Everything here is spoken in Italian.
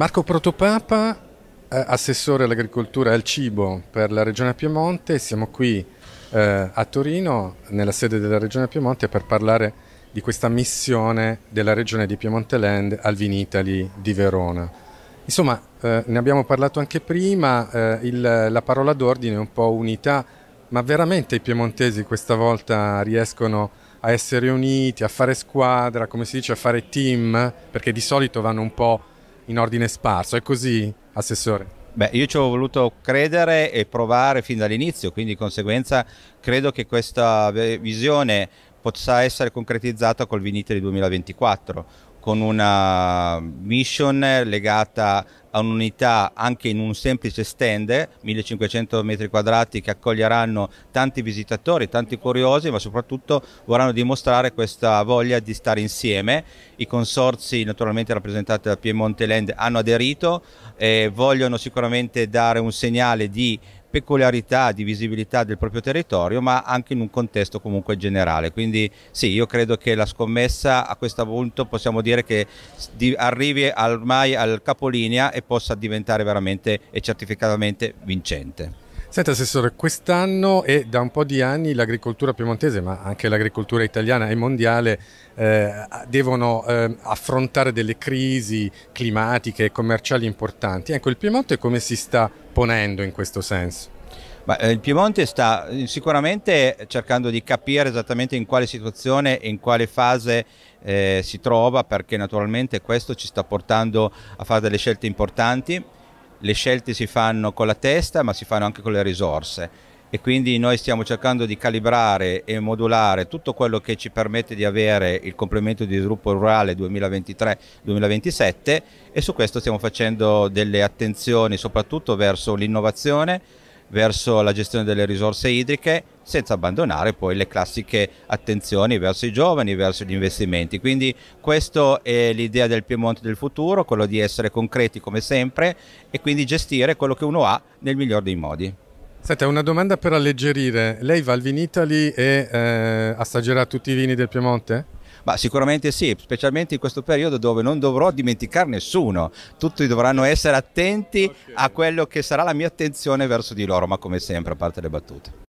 Marco Protopapa, eh, assessore all'agricoltura e al cibo per la Regione Piemonte, siamo qui eh, a Torino, nella sede della Regione Piemonte, per parlare di questa missione della Regione di Piemonte Land al Vinitali di Verona. Insomma, eh, ne abbiamo parlato anche prima, eh, il, la parola d'ordine è un po' unità, ma veramente i piemontesi questa volta riescono a essere uniti, a fare squadra, come si dice, a fare team, perché di solito vanno un po' in ordine sparso. È così, Assessore? Beh, io ci ho voluto credere e provare fin dall'inizio, quindi di conseguenza credo che questa visione possa essere concretizzata col Vinitri 2024 con una mission legata a un'unità anche in un semplice stand, 1500 metri quadrati che accoglieranno tanti visitatori, tanti curiosi, ma soprattutto vorranno dimostrare questa voglia di stare insieme. I consorzi naturalmente rappresentati da Piemonte Land hanno aderito e vogliono sicuramente dare un segnale di peculiarità di visibilità del proprio territorio ma anche in un contesto comunque generale quindi sì io credo che la scommessa a questo punto possiamo dire che arrivi ormai al capolinea e possa diventare veramente e certificatamente vincente. Senta Assessore, quest'anno e da un po' di anni l'agricoltura piemontese, ma anche l'agricoltura italiana e mondiale, eh, devono eh, affrontare delle crisi climatiche e commerciali importanti. Ecco, il Piemonte come si sta ponendo in questo senso? Ma, eh, il Piemonte sta eh, sicuramente cercando di capire esattamente in quale situazione e in quale fase eh, si trova perché naturalmente questo ci sta portando a fare delle scelte importanti. Le scelte si fanno con la testa ma si fanno anche con le risorse e quindi noi stiamo cercando di calibrare e modulare tutto quello che ci permette di avere il complemento di sviluppo rurale 2023-2027 e su questo stiamo facendo delle attenzioni soprattutto verso l'innovazione, verso la gestione delle risorse idriche senza abbandonare poi le classiche attenzioni verso i giovani, verso gli investimenti. Quindi questa è l'idea del Piemonte del futuro, quello di essere concreti come sempre e quindi gestire quello che uno ha nel miglior dei modi. Senta, una domanda per alleggerire. Lei va al Vinitali e eh, assaggerà tutti i vini del Piemonte? Ma sicuramente sì, specialmente in questo periodo dove non dovrò dimenticare nessuno, tutti dovranno essere attenti okay. a quello che sarà la mia attenzione verso di loro, ma come sempre, a parte le battute.